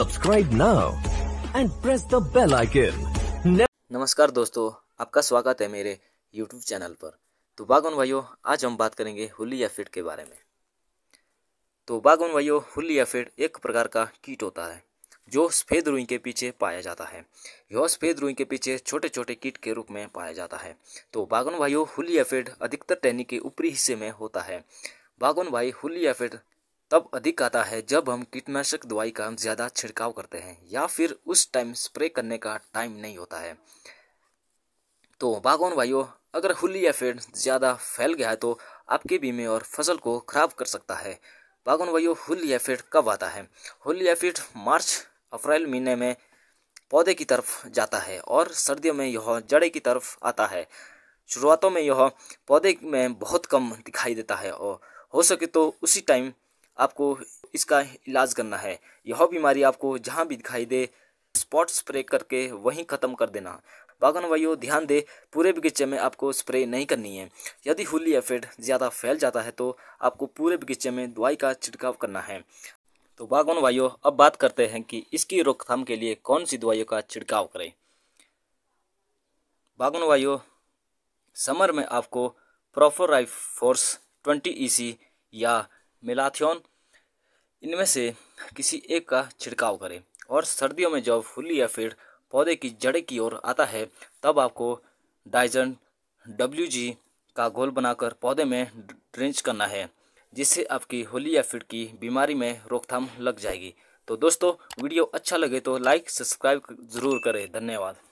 subscribe now and press the bell icon नमस्कार दोस्तों आपका स्वागत है मेरे YouTube चैनल पर तो बागवान भाइयों आज हम बात करेंगे हुली या फिट के बारे में तो बागवान भाइयों हुली या फिट एक प्रकार का कीट होता है जो सफ़ेद रुई के पीछे पाया जाता है यह सफ़ेद रुई के पीछे छोटे छोटे कीट के रूप में पाया जाता है तो बागवान भाइयों हुली या फिट अधिकतर टहनी के ऊपरी हिस्से में होता है बागवान भाई हुली या फिट तब अधिक आता है जब हम कीटनाशक दवाई का ज़्यादा छिड़काव करते हैं या फिर उस टाइम स्प्रे करने का टाइम नहीं होता है तो बागवान भाइयों अगर हुली या फेड ज़्यादा फैल गया है तो आपके बीमे और फसल को खराब कर सकता है बागवान भाइयों हुल या पेड़ कब आता है हुल या फेड मार्च अप्रैल महीने में पौधे की तरफ जाता है और सर्दियों में यह जड़े की तरफ आता है शुरुआतों में यह पौधे में बहुत कम दिखाई देता है और हो सके तो उसी टाइम आपको इसका इलाज करना है यह बीमारी आपको जहाँ भी दिखाई दे स्पॉट स्प्रे करके वहीं ख़त्म कर देना बागन वायु ध्यान दे पूरे बगीचे में आपको स्प्रे नहीं करनी है यदि हुली एफेड ज़्यादा फैल जाता है तो आपको पूरे बगीचे में दवाई का छिड़काव करना है तो बागन वायु अब बात करते हैं कि इसकी रोकथाम के लिए कौन सी दवाइयों का छिड़काव करें बागन वायु समर में आपको प्रोफोराइफोर्स ट्वेंटी ई या मिलाथियन इनमें से किसी एक का छिड़काव करें और सर्दियों में जब फुली या फिर पौधे की जड़े की ओर आता है तब आपको डाइजन डब्ल्यू जी का घोल बनाकर पौधे में ड्रेंच करना है जिससे आपकी होली या फिर की बीमारी में रोकथाम लग जाएगी तो दोस्तों वीडियो अच्छा लगे तो लाइक सब्सक्राइब जरूर करें धन्यवाद